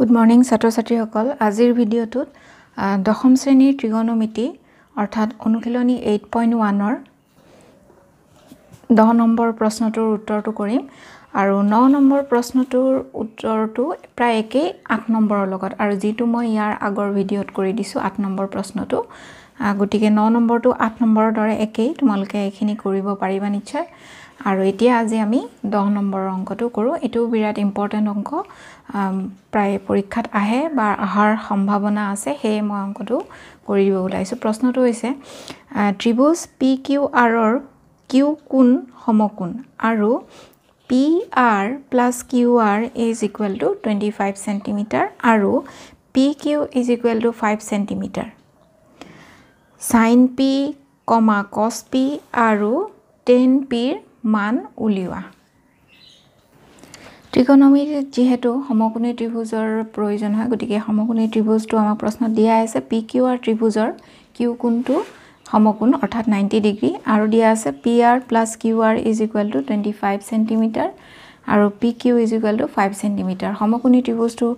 good morning ছাত্ৰ ছাত্ৰীসকল আজিৰ ভিডিঅ'টোত দশম শ্ৰেণীৰ ত্ৰিগণমিতি অৰ্থাৎ অনুশীলনী এইট পইণ্ট ওৱানৰ দহ নম্বৰ প্ৰশ্নটোৰ উত্তৰটো কৰিম আৰু ন নম্বৰ প্ৰশ্নটোৰ উত্তৰটো প্ৰায় একেই আঠ নম্বৰৰ লগত আৰু যিটো মই ইয়াৰ আগৰ ভিডিঅ'ত কৰি দিছোঁ আঠ নম্বৰ প্ৰশ্নটো গতিকে ন নম্বৰটো আঠ নম্বৰৰ দৰে একেই তোমালোকে এইখিনি কৰিব পাৰিবা নিশ্চয় আৰু এতিয়া আজি আমি দহ নম্বৰৰ অংকটো কৰোঁ এইটো বিৰাট ইম্পৰ্টেণ্ট অংক প্ৰায় পৰীক্ষাত আহে বা অহাৰ সম্ভাৱনা আছে সেয়ে মই অংকটো কৰি দিব ওলাইছোঁ প্ৰশ্নটো হৈছে ত্ৰিভুজ পি কিউ আৰৰ কিউ কোন সমকোণ আৰু P R plus Q R is equal to twenty five centimetre আৰু P Q is equal to five centimetre sine P comma cos P আৰু টেন পিৰ মান উলিওৱা ত্ৰিকোণমিত যিহেতু সমকোণী ত্ৰিভুজৰ প্ৰয়োজন হয় গতিকে সমকোণী ত্ৰিভুজটো আমাক প্ৰশ্নত দিয়া আছে পি কিউ আৰ ত্ৰিভুজৰ কিউ কোণটো সমকোণ অৰ্থাৎ নাইণ্টি ডিগ্ৰী আৰু দিয়া আছে P R plus Q R is equal to twenty five centimetre আৰু P Q is equal to five centimetre সমকোণী ত্ৰিভুজটো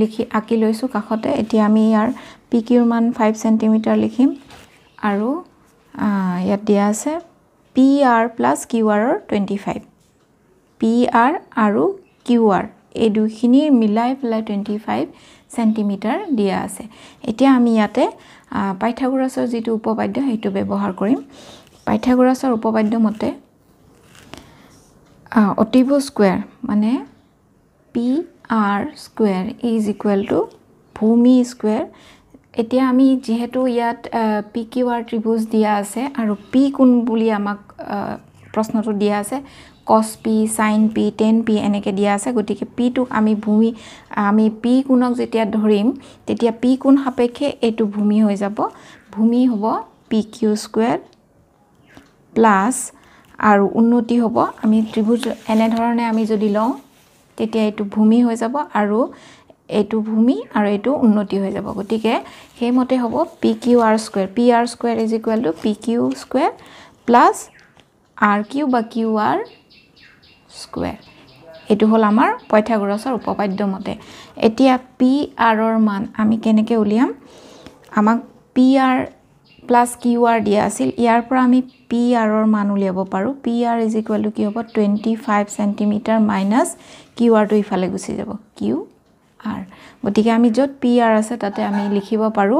লিখি আঁকি লৈছোঁ কাষতে এতিয়া আমি ইয়াৰ পি কিউৰ মান ফাইভ চেণ্টিমিটাৰ লিখিম আৰু ইয়াত দিয়া আছে পি আৰ প্লাছ কিউ আৰৰ টুৱেণ্টি ফাইভ পি আৰ আৰু কিউ আৰ এই দুইখিনি মিলাই পেলাই টুৱেণ্টি ফাইভ চেণ্টিমিটাৰ দিয়া আছে এতিয়া আমি ইয়াতে পাঠাগুৰাছৰ যিটো উপবাদ্য সেইটো ব্যৱহাৰ কৰিম পাইথাগোৰাছৰ উপবাদ্য মতে অতিভু স্কুৱেৰ মানে P R square is equal to ভূমি স্কুৱেৰ এতিয়া আমি যিহেতু ইয়াত পি কিউ আৰ ত্ৰিভুজ দিয়া আছে আৰু পি কোন বুলি আমাক প্ৰশ্নটো দিয়া আছে cos P sine P tan P এনেকৈ দিয়া আছে গতিকে পিটোক আমি ভূমি আমি পি কোণক যেতিয়া ধৰিম তেতিয়া পি কোণ সাপেক্ষে এইটো ভূমি হৈ যাব ভূমি হ'ব পি কিউ স্কুৱেৰ প্লাছ আৰু উন্নতি হ'ব আমি ত্ৰিভুজ এনেধৰণে আমি যদি লওঁ তেতিয়া এইটো ভূমি হৈ যাব আৰু এইটো ভূমি আৰু এইটো উন্নতি হৈ যাব গতিকে সেইমতে হ'ব P Q R square P R square is equal to P Q square plus R Q বা কিউ আৰ স্কুৱেৰ এইটো হ'ল আমাৰ উপপাদ্য মতে এতিয়া পি আৰৰ মান আমি কেনেকৈ উলিয়াম আমাক P R plus Q R দিয়া আছিল ইয়াৰ পৰা আমি পি আৰৰ মান উলিয়াব পাৰোঁ P R is equal to কি হ'ব twenty five centimetre minus Q আৰটো ইফালে গুচি যাব কিউ আৰ গতিকে আমি যত পি আৰ আছে তাতে আমি লিখিব পাৰো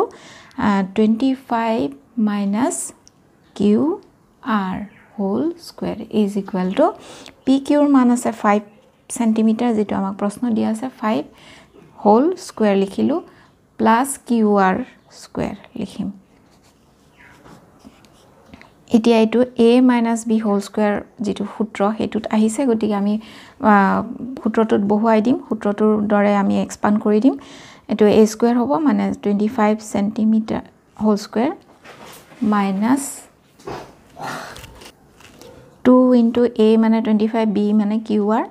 25 minus Q R whole square is equal to P কিউর মান আছে 5 সেন্টিমিটার যেটা আমাক প্রশ্ন দিয়া আছে 5 হোল স্কয়ার লিখিলু প্লাস কিউ আর স্কয়ার লিখিম এতিয়া এইটো A minus B whole square যিটো সূত্ৰ সেইটোত আহিছে গতিকে আমি সূত্ৰটোত বহুৱাই দিম সূত্ৰটোৰ দৰে আমি এক্সপাণ্ড কৰি দিম এইটো এ স্কুৱেৰ হ'ব মানে twenty five centimetre whole square minus two into A মানে টুৱেণ্টি ফাইভ বি মানে Q R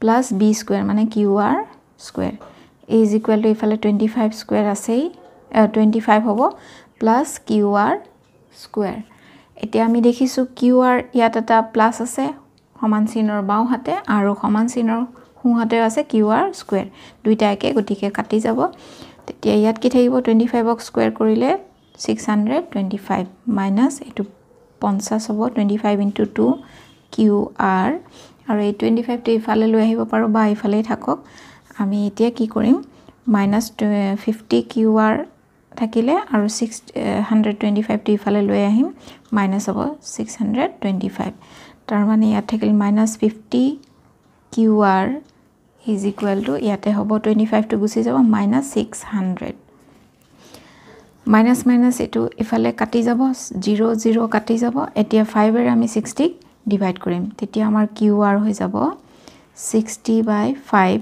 plus B square মানে Q R square is equal to ইফালে টুৱেণ্টি ফাইভ স্কুৱেৰ আছেই টুৱেণ্টি ফাইভ হ'ব প্লাছ কিউ আৰ স্কুৱেৰ এতিয়া আমি দেখিছোঁ Q R ইয়াত এটা প্লাছ আছে সমান চিনৰ বাওঁহাতে আৰু সমান চিনৰ সোঁহাতেও আছে কিউ আৰ স্কুৱেৰ দুইটা একে গতিকে কাটি যাব তেতিয়া ইয়াত কি থাকিব টুৱেণ্টি ফাইভক স্কুৱেৰ কৰিলে six hundred twenty five minus এইটো পঞ্চাছ হ'ব twenty five into two Q R আৰু এই টুৱেণ্টি ফাইভটো ইফালে লৈ আহিব পাৰোঁ বা এইফালেই থাকক আমি এতিয়া কি কৰিম minus two fifty Q R থাকিলে আৰু ছিক্স হাণ্ড্ৰেড টুৱেণ্টি ফাইভটো ইফালে লৈ আহিম মাইনাছ হ'ব ছিক্স হাণ্ড্ৰেড টুৱেণ্টি ফাইভ তাৰমানে ইয়াত থাকিল minus fifty Q R is equal to ইয়াতে হ'ব টুৱেণ্টি ফাইভটো গুচি যাব minus six hundred minus minus এইটো ইফালে কাটি যাব জিৰ' জিৰ' কাটি যাব এতিয়া ফাইভেৰে আমি ছিক্সটিক ডিভাইড কৰিম তেতিয়া আমাৰ কিউ আৰ হৈ যাব ছিক্সটি বাই ফাইভ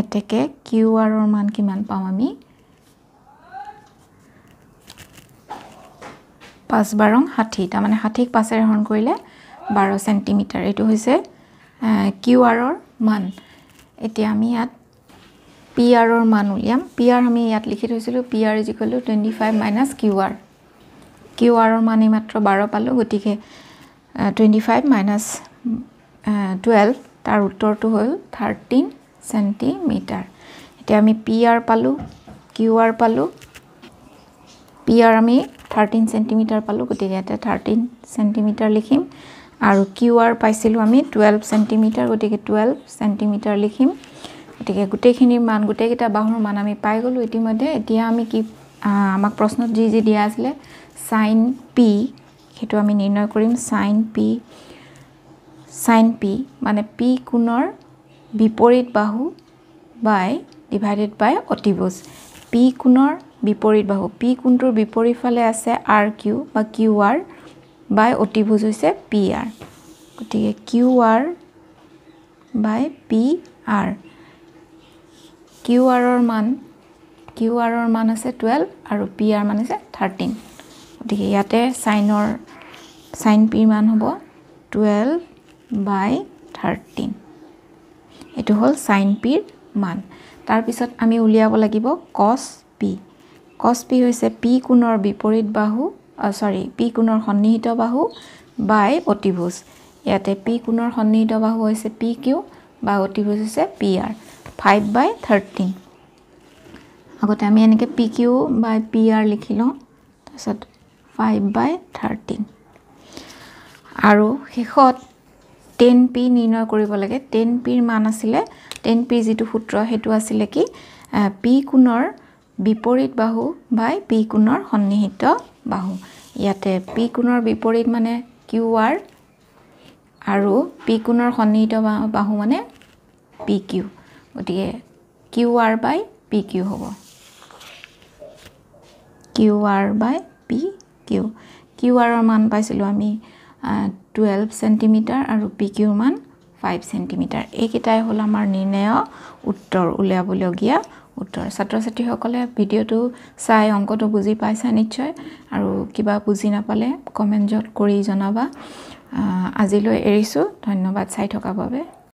এতেকে কিউ আৰৰ মান কিমান পাওঁ আমি পাঁচ বাৰং ষাঠি তাৰমানে ষাঠিক পাঁচেৰে হৰণ কৰিলে বাৰ চেণ্টিমিটাৰ এইটো হৈছে কিউ আৰৰ মান এতিয়া আমি ইয়াত পি আৰৰ মান উলিয়াম পি আৰ আমি ইয়াত লিখি থৈছিলোঁ P R is equal to twenty five minus Q R Q আৰৰ মান এইমাত্ৰ বাৰ পালোঁ গতিকে টুৱেণ্টি ফাইভ মাইনাছ টুৱেলভ তাৰ উত্তৰটো হ'ল থাৰ্টিন চেণ্টিমিটাৰ এতিয়া আমি পি আৰ পালোঁ কিউ আৰ পালোঁ পি আৰ আমি থাৰ্টিন চেণ্টিমিটাৰ পালোঁ গতিকে ইয়াতে থাৰ্টিন চেণ্টিমিটাৰ লিখিম আৰু কিউ আৰ পাইছিলোঁ আমি টুৱেল্ভ চেণ্টিমিটাৰ গতিকে টুৱেল্ভ চেণ্টিমিটাৰ লিখিম গতিকে গোটেইখিনিৰ মান গোটেইকেইটা বাহুৰ মান আমি পাই গ'লোঁ ইতিমধ্যে এতিয়া আমি কি আমাক প্ৰশ্নত যি যি দিয়া আছিলে চাইন পি সেইটো আমি নিৰ্ণয় কৰিম চাইন পি চাইন পি মানে পি কোণৰ বিপৰীত বাহু বাই ডিভাইডেড বাই অতিভোজ পি কোণৰ বিপৰীত বাহু পি কোণটোৰ বিপৰীত ফালে আছে আৰ কিউ বা কিউ আৰ বাই অতিভুজ হৈছে পি আৰ গতিকে Q R by P R Q আৰৰ মান কিউ আৰৰ মান আছে টুৱেল্ভ আৰু পি আৰ মান আছে থাৰ্টিন গতিকে ইয়াতে চাইনৰ চাইন পিৰ মান হ'ব টুৱেল্ভ বাই থাৰ্টিন এইটো হ'ল চাইন পিৰ মান তাৰপিছত আমি উলিয়াব লাগিব কছ পি কচ পি হৈছে পি কোণৰ বিপৰীত বাহু চৰি পি কোণৰ সন্নিহিত বাহু বাই অতিভোজ ইয়াতে পি কোণৰ সন্নিহিত বাহু হৈছে পি কিউ বা অতিভোজ হৈছে P R five by thirteen আগতে আমি এনেকৈ P Q by P R লিখি লওঁ তাৰপিছত ফাইভ বাই থাৰ্টিন আৰু শেষত টেন পি নিৰ্ণয় কৰিব লাগে টেন পিৰ মান আছিলে টেন পিৰ যিটো সূত্ৰ সেইটো আছিলে কি পি কোণৰ বিপৰীত বাহু বাই পি কোণৰ সন্নিহিত বাহু ইয়াতে পি কোণৰ বিপৰীত মানে কিউ আৰ আৰু পি কোণৰ সন্নিহিত বাহু মানে পি কিউ গতিকে Q R by P Q হ'ব Q R by P Q Q আৰৰ মান পাইছিলোঁ আমি টুৱেলভ চেণ্টিমিটাৰ আৰু পি কিউৰ মান ফাইভ চেণ্টিমিটাৰ এইকেইটাই হ'ল আমাৰ নিৰ্ণায়ক উত্তৰ উলিয়াবলগীয়া উত্তৰ ছাত্ৰ ছাত্ৰীসকলে ভিডিঅ'টো চাই অংকটো বুজি পাইছা নিশ্চয় আৰু কিবা বুজি নাপালে কমেণ্টত কৰি জনাবা আজিলৈ এৰিছোঁ ধন্যবাদ চাই থকাৰ বাবে